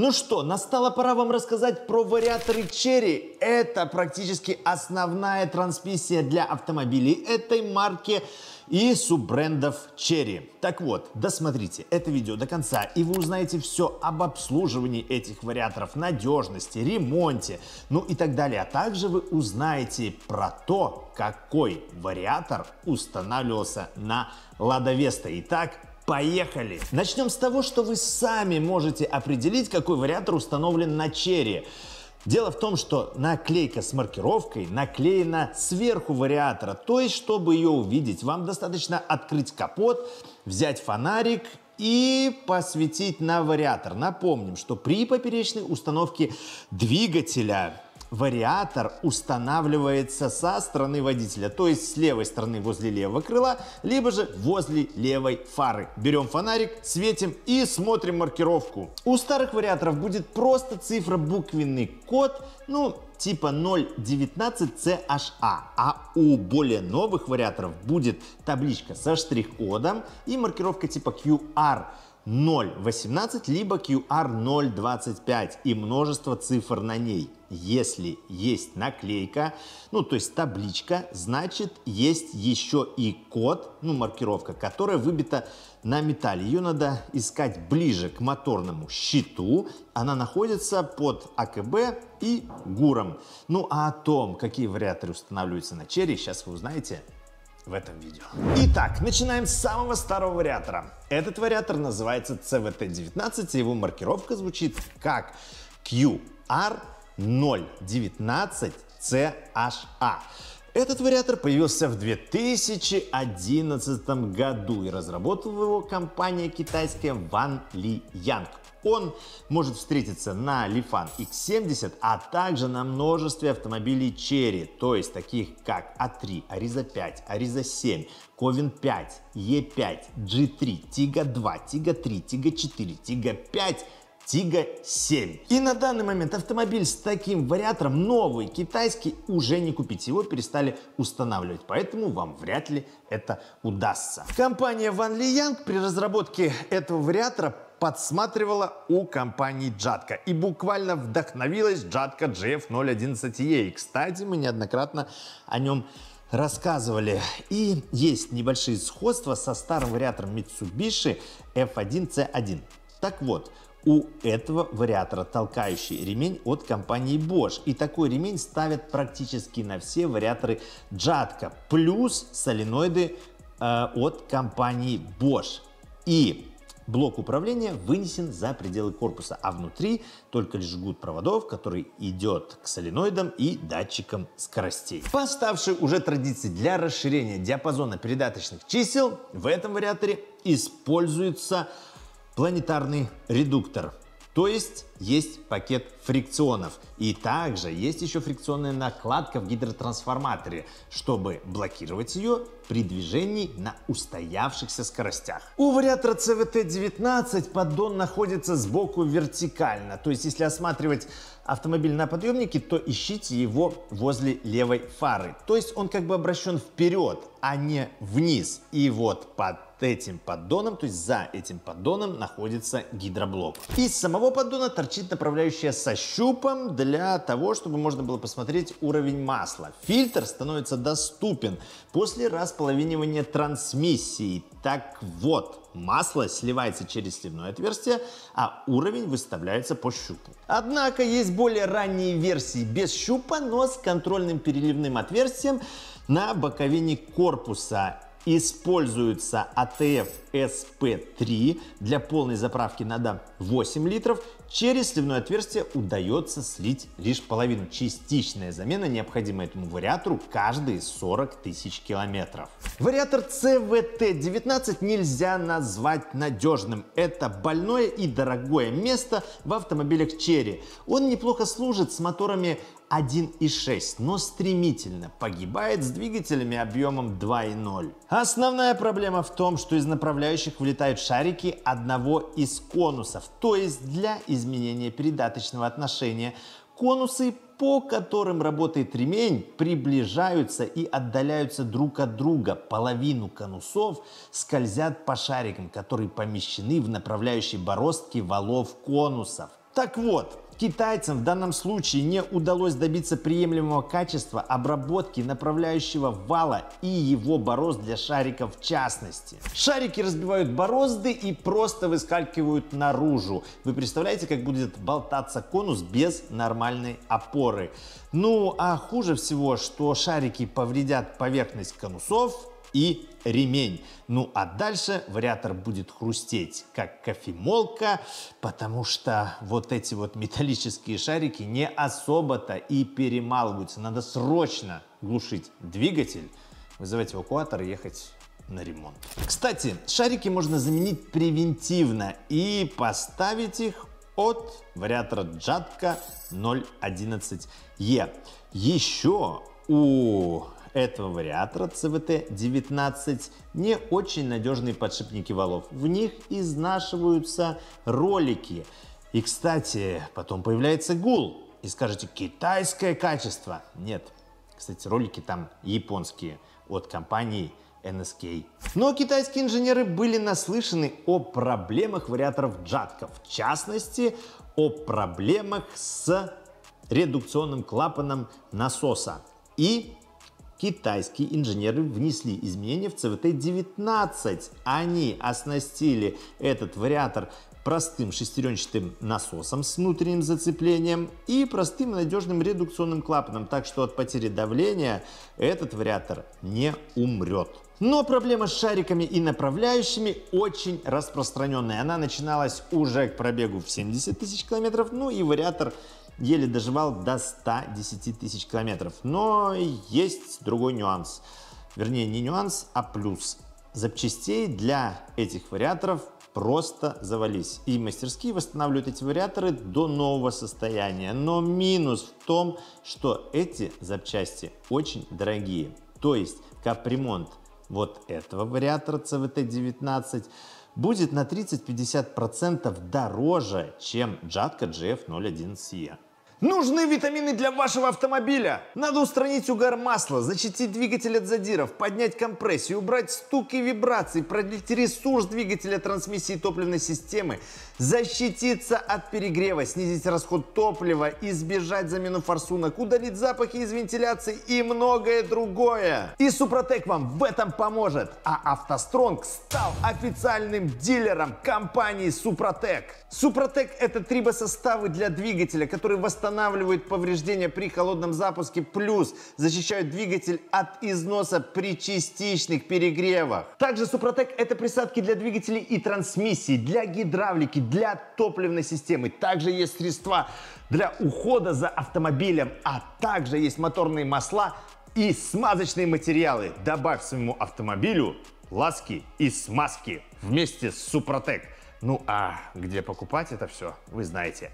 Ну что, настало пора вам рассказать про вариаторы Cherry. Это практически основная трансмиссия для автомобилей этой марки и суббрендов Cherry. Так вот, досмотрите это видео до конца, и вы узнаете все об обслуживании этих вариаторов, надежности, ремонте, ну и так далее. А также вы узнаете про то, какой вариатор устанавливался на Лада Веста. Итак, Поехали! Начнем с того, что вы сами можете определить, какой вариатор установлен на черри. Дело в том, что наклейка с маркировкой наклеена сверху вариатора, то есть, чтобы ее увидеть, вам достаточно открыть капот, взять фонарик и посветить на вариатор. Напомним, что при поперечной установке двигателя Вариатор устанавливается со стороны водителя, то есть с левой стороны возле левого крыла, либо же возле левой фары. Берем фонарик, светим и смотрим маркировку. У старых вариаторов будет просто цифра буквенный код, ну, типа 0.19CHA, а. а у более новых вариаторов будет табличка со штрих-кодом и маркировка типа QR. 0.18, либо QR 0.25 и множество цифр на ней. Если есть наклейка, ну то есть табличка, значит есть еще и код, ну маркировка, которая выбита на металле. Ее надо искать ближе к моторному щиту. Она находится под АКБ и ГУРом. Ну а о том, какие вариаторы устанавливаются на черри, сейчас вы узнаете в этом видео. Итак, начинаем с самого старого вариатора. Этот вариатор называется CVT-19, и его маркировка звучит как QR019CHA. Этот вариатор появился в 2011 году и разработала его компания китайская Ван Ли Янг. Он может встретиться на Lifan X70, а также на множестве автомобилей Cherry, то есть таких как A3, Ariza 5, Ariza 7, Ковин 5, E5, G3, Tiga 2, Tiga 3, Tiga 4, Tiga 5, Тига 7. И на данный момент автомобиль с таким вариатором новый китайский уже не купить. Его перестали устанавливать, поэтому вам вряд ли это удастся. Компания Ван Лиянг при разработке этого вариатора подсматривала у компании Джатка и буквально вдохновилась Джатка GF011E. И, кстати, мы неоднократно о нем рассказывали. И есть небольшие сходства со старым вариатором Mitsubishi F1C1. Так вот, у этого вариатора толкающий ремень от компании Bosch. И такой ремень ставят практически на все вариаторы Джатка, плюс соленоиды э, от компании Bosch. И блок управления вынесен за пределы корпуса, а внутри только лишь жгут проводов, который идет к соленоидам и датчикам скоростей. Поставший уже традиции для расширения диапазона передаточных чисел в этом вариаторе используется планетарный редуктор – то есть есть пакет фрикционов. И также есть еще фрикционная накладка в гидротрансформаторе, чтобы блокировать ее при движении на устоявшихся скоростях. У вариатора CVT-19 поддон находится сбоку вертикально. То есть если осматривать автомобиль на подъемнике, то ищите его возле левой фары. То есть он как бы обращен вперед, а не вниз. И вот под этим поддоном, то есть за этим поддоном находится гидроблок. Из самого поддона торчит направляющая со щупом для того, чтобы можно было посмотреть уровень масла. Фильтр становится доступен после располовинивания трансмиссии. Так вот, Масло сливается через сливное отверстие, а уровень выставляется по щупу. Однако есть более ранние версии без щупа, но с контрольным переливным отверстием на боковине корпуса. Используется АТФ SP3 для полной заправки надо 8 литров. Через сливное отверстие удается слить лишь половину. Частичная замена необходима этому вариатору каждые 40 тысяч километров. Вариатор CVT-19 нельзя назвать надежным. Это больное и дорогое место в автомобилях Cherry. Он неплохо служит с моторами 1.6, но стремительно погибает с двигателями объемом 2.0. Основная проблема в том, что из направляющих вылетают шарики одного из конусов, то есть для изменения передаточного отношения. Конусы, по которым работает ремень, приближаются и отдаляются друг от друга. Половину конусов скользят по шарикам, которые помещены в направляющие бороздки валов конусов. Так вот, Китайцам в данном случае не удалось добиться приемлемого качества обработки направляющего вала и его борозд для шариков в частности. Шарики разбивают борозды и просто выскалькивают наружу. Вы представляете, как будет болтаться конус без нормальной опоры. Ну а хуже всего, что шарики повредят поверхность конусов, и ремень. Ну а дальше вариатор будет хрустеть как кофемолка, потому что вот эти вот металлические шарики не особо-то и перемалываются. Надо срочно глушить двигатель, вызывать эвакуатор и ехать на ремонт. Кстати, шарики можно заменить превентивно и поставить их от вариатора Джатка 011E. Еще у этого вариатора CVT-19 не очень надежные подшипники валов. В них изнашиваются ролики. И, кстати, потом появляется гул. И скажете, китайское качество. Нет. Кстати, ролики там японские от компании NSK. Но китайские инженеры были наслышаны о проблемах вариаторов джатка, в частности, о проблемах с редукционным клапаном насоса и китайские инженеры внесли изменения в CVT-19. Они оснастили этот вариатор простым шестеренчатым насосом с внутренним зацеплением и простым надежным редукционным клапаном, так что от потери давления этот вариатор не умрет. Но проблема с шариками и направляющими очень распространенная. Она начиналась уже к пробегу в 70 тысяч километров, ну и вариатор еле доживал до 110 тысяч километров. Но есть другой нюанс. Вернее, не нюанс, а плюс. Запчастей для этих вариаторов просто завались. И мастерские восстанавливают эти вариаторы до нового состояния. Но минус в том, что эти запчасти очень дорогие. То есть капремонт вот этого вариатора CVT-19 будет на 30-50% дороже, чем JATCA GF011E. Нужны витамины для вашего автомобиля. Надо устранить угар масла, защитить двигатель от задиров, поднять компрессию, убрать стуки и вибрации, продлить ресурс двигателя трансмиссии топливной системы, защититься от перегрева, снизить расход топлива, избежать замену форсунок, удалить запахи из вентиляции и многое другое. И Супротек вам в этом поможет. А автостронг стал официальным дилером компании Супротек. Супротек это трибосоставы для двигателя, которые восстанавливают останавливают повреждения при холодном запуске, плюс защищают двигатель от износа при частичных перегревах. Также Супротек это присадки для двигателей и трансмиссии, для гидравлики, для топливной системы. Также есть средства для ухода за автомобилем, а также есть моторные масла и смазочные материалы. Добавь своему автомобилю ласки и смазки вместе с Супротек. Ну а где покупать это все, вы знаете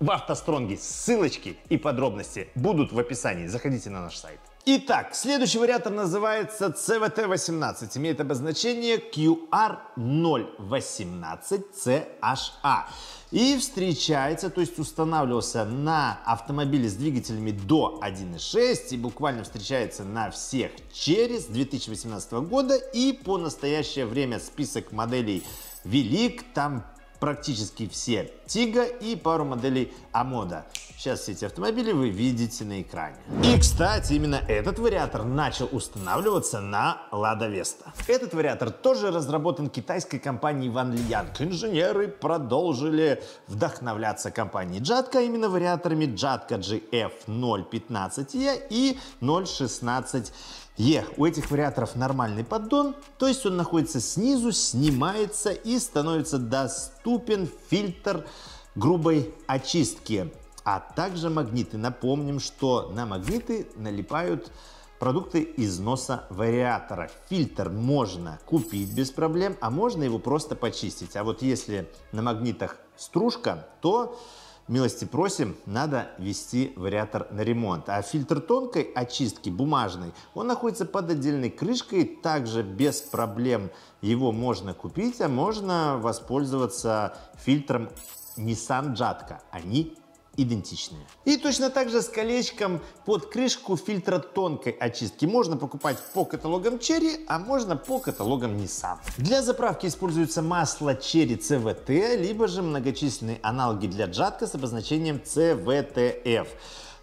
в автостронге. Ссылочки и подробности будут в описании. Заходите на наш сайт. Итак, следующий вариатор называется CVT-18, имеет обозначение QR018CHA. А. И встречается, то есть устанавливался на автомобиле с двигателями до 1.6 и буквально встречается на всех через 2018 года. И по настоящее время список моделей велик, там практически все Тига и пару моделей Амода. Сейчас все эти автомобили вы видите на экране. И, кстати, именно этот вариатор начал устанавливаться на Lada Vesta. Этот вариатор тоже разработан китайской компанией Ван Лиянг. Инженеры продолжили вдохновляться компанией Джатка, а именно вариаторами Джатка GF015E и 016 Е. E. У этих вариаторов нормальный поддон, то есть он находится снизу, снимается и становится доступен фильтр грубой очистки а также магниты. Напомним, что на магниты налипают продукты износа вариатора. Фильтр можно купить без проблем, а можно его просто почистить. А вот если на магнитах стружка, то милости просим, надо вести вариатор на ремонт. А фильтр тонкой очистки, бумажный, он находится под отдельной крышкой, также без проблем его можно купить, а можно воспользоваться фильтром Nissan Jatka. Они идентичные. И точно так же с колечком под крышку фильтра тонкой очистки можно покупать по каталогам Cherry, а можно по каталогам Nissan. Для заправки используется масло Cherry CVT, либо же многочисленные аналоги для джатка с обозначением CVTF.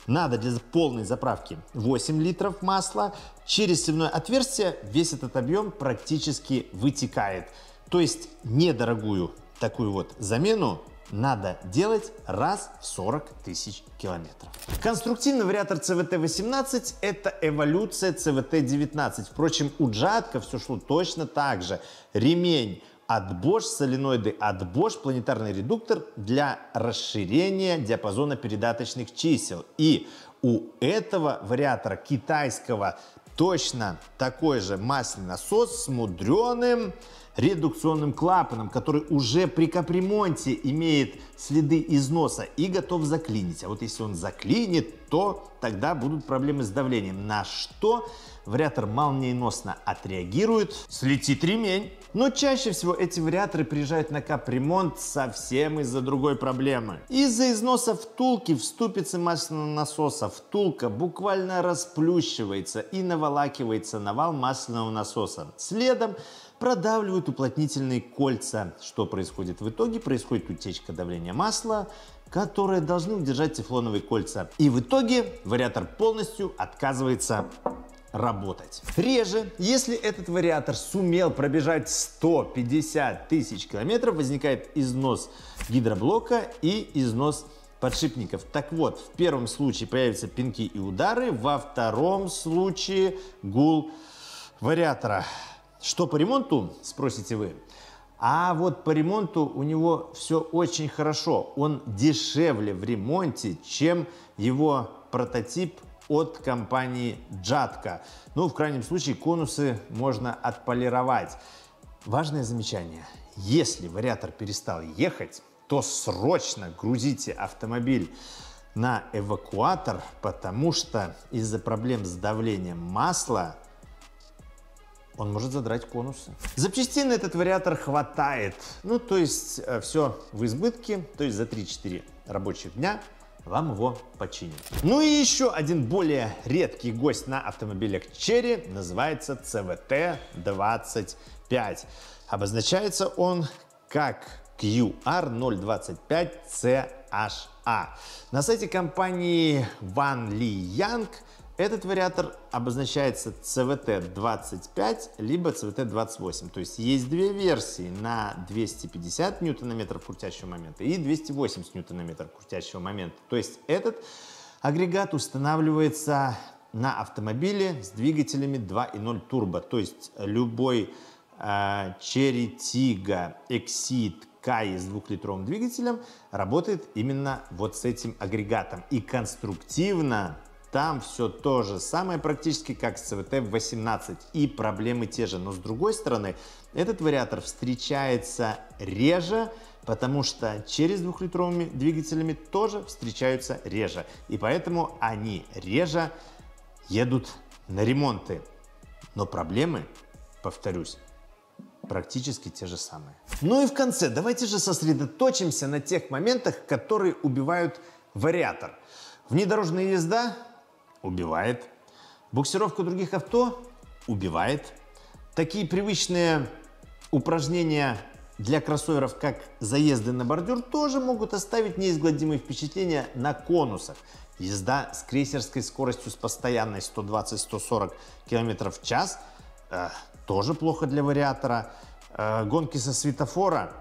Надо для полной заправки 8 литров масла. Через сливное отверстие весь этот объем практически вытекает. То есть недорогую такую вот замену надо делать раз в 40 тысяч километров. Конструктивный вариатор CVT-18 – это эволюция CVT-19. Впрочем, у Джатка все шло точно так же. Ремень от Bosch, соленоиды от Bosch, планетарный редуктор для расширения диапазона передаточных чисел. И у этого вариатора китайского точно такой же масляный насос с мудреным редукционным клапаном, который уже при капремонте имеет следы износа и готов заклинить. А вот если он заклинит, то тогда будут проблемы с давлением, на что вариатор молниеносно отреагирует, слетит ремень. Но чаще всего эти вариаторы приезжают на капремонт совсем из-за другой проблемы. Из-за износа втулки в ступице масляного насоса втулка буквально расплющивается и наволакивается на вал масляного насоса. Следом продавливают уплотнительные кольца. Что происходит в итоге? Происходит утечка давления масла, которые должны удержать тефлоновые кольца. И в итоге вариатор полностью отказывается работать. Реже, если этот вариатор сумел пробежать 150 тысяч километров, возникает износ гидроблока и износ подшипников. Так вот, в первом случае появятся пинки и удары, во втором случае гул вариатора. Что по ремонту, спросите вы? А вот по ремонту у него все очень хорошо. Он дешевле в ремонте, чем его прототип от компании Джатка. Ну, в крайнем случае, конусы можно отполировать. Важное замечание. Если вариатор перестал ехать, то срочно грузите автомобиль на эвакуатор, потому что из-за проблем с давлением масла он может задрать конусы. Запчастей на этот вариатор хватает. Ну, то есть э, все в избытке, то есть за 3-4 рабочих дня вам его починят. Ну и еще один более редкий гость на автомобилях Cherry называется CVT-25. Обозначается он как QR025CHA. А. На сайте компании Ван Ли Янг – этот вариатор обозначается CVT-25 либо CVT-28, то есть есть две версии на 250 ньютонометров крутящего момента и 280 ньютонометров крутящего момента. То есть этот агрегат устанавливается на автомобиле с двигателями 2.0 турбо, то есть любой а, Cherry Tiggo, Exit, Каи с двухлитровым двигателем работает именно вот с этим агрегатом. И конструктивно там все то же самое практически, как с CVT-18, и проблемы те же. Но с другой стороны, этот вариатор встречается реже, потому что через двухлитровыми двигателями тоже встречаются реже. И поэтому они реже едут на ремонты. Но проблемы, повторюсь, практически те же самые. Ну и в конце давайте же сосредоточимся на тех моментах, которые убивают вариатор. Внедорожная езда убивает. Буксировку других авто убивает. Такие привычные упражнения для кроссоверов, как заезды на бордюр, тоже могут оставить неизгладимые впечатления на конусах. Езда с крейсерской скоростью с постоянной 120-140 км в час э, тоже плохо для вариатора. Э, гонки со светофора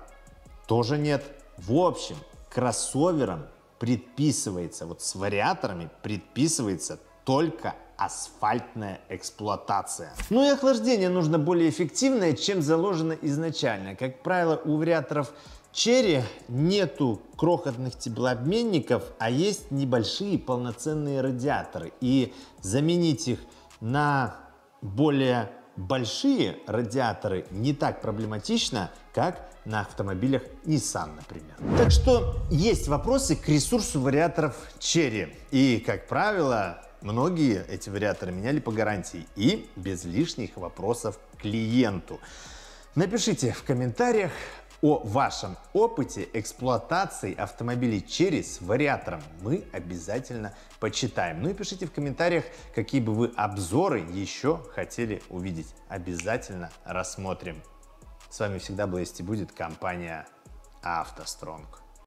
тоже нет. В общем, кроссоверам предписывается, вот с вариаторами предписывается только асфальтная эксплуатация. Ну и охлаждение нужно более эффективное, чем заложено изначально. Как правило, у вариаторов Черри нету крохотных теплообменников, а есть небольшие полноценные радиаторы. И заменить их на более большие радиаторы не так проблематично, как на автомобилях Nissan, например. Так что есть вопросы к ресурсу вариаторов Черри. И, как правило, Многие эти вариаторы меняли по гарантии и без лишних вопросов клиенту. Напишите в комментариях о вашем опыте эксплуатации автомобилей через вариатор. Мы обязательно почитаем. Ну и пишите в комментариях, какие бы вы обзоры еще хотели увидеть. Обязательно рассмотрим. С вами всегда была и будет компания автостронг